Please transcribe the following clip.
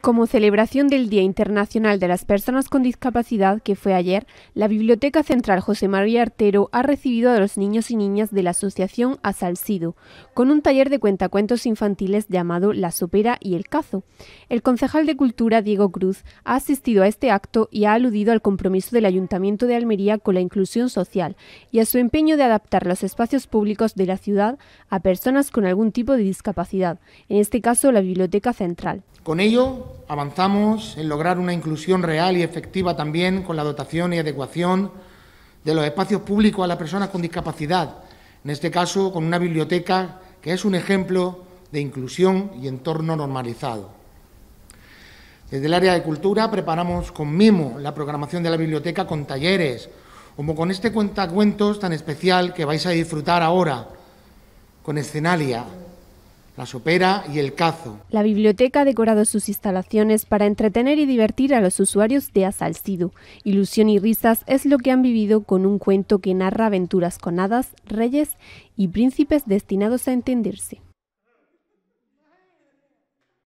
Como celebración del Día Internacional de las Personas con Discapacidad, que fue ayer, la Biblioteca Central José María Artero ha recibido a los niños y niñas de la Asociación Asalcido, con un taller de cuentacuentos infantiles llamado La Sopera y el Cazo. El concejal de Cultura, Diego Cruz, ha asistido a este acto y ha aludido al compromiso del Ayuntamiento de Almería con la inclusión social y a su empeño de adaptar los espacios públicos de la ciudad a personas con algún tipo de discapacidad, en este caso la Biblioteca Central. Con ello, avanzamos en lograr una inclusión real y efectiva también con la dotación y adecuación de los espacios públicos a las personas con discapacidad, en este caso con una biblioteca que es un ejemplo de inclusión y entorno normalizado. Desde el área de cultura preparamos con mimo la programación de la biblioteca con talleres, como con este cuentacuentos tan especial que vais a disfrutar ahora, con Escenalia, la sopera y el cazo. La biblioteca ha decorado sus instalaciones para entretener y divertir a los usuarios de Asalcido. Ilusión y risas es lo que han vivido con un cuento que narra aventuras con hadas, reyes y príncipes destinados a entenderse.